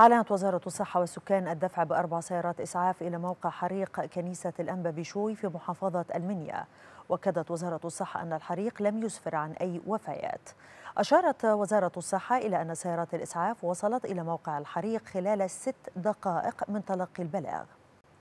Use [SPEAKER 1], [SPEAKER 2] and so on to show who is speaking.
[SPEAKER 1] أعلنت وزارة الصحة والسكان الدفع بأربع سيارات إسعاف إلى موقع حريق كنيسة الأنبا بشوي في محافظة المنيا وكدت وزارة الصحة أن الحريق لم يسفر عن أي وفيات أشارت وزارة الصحة إلى أن سيارات الإسعاف وصلت إلى موقع الحريق خلال ست دقائق من تلقي البلاغ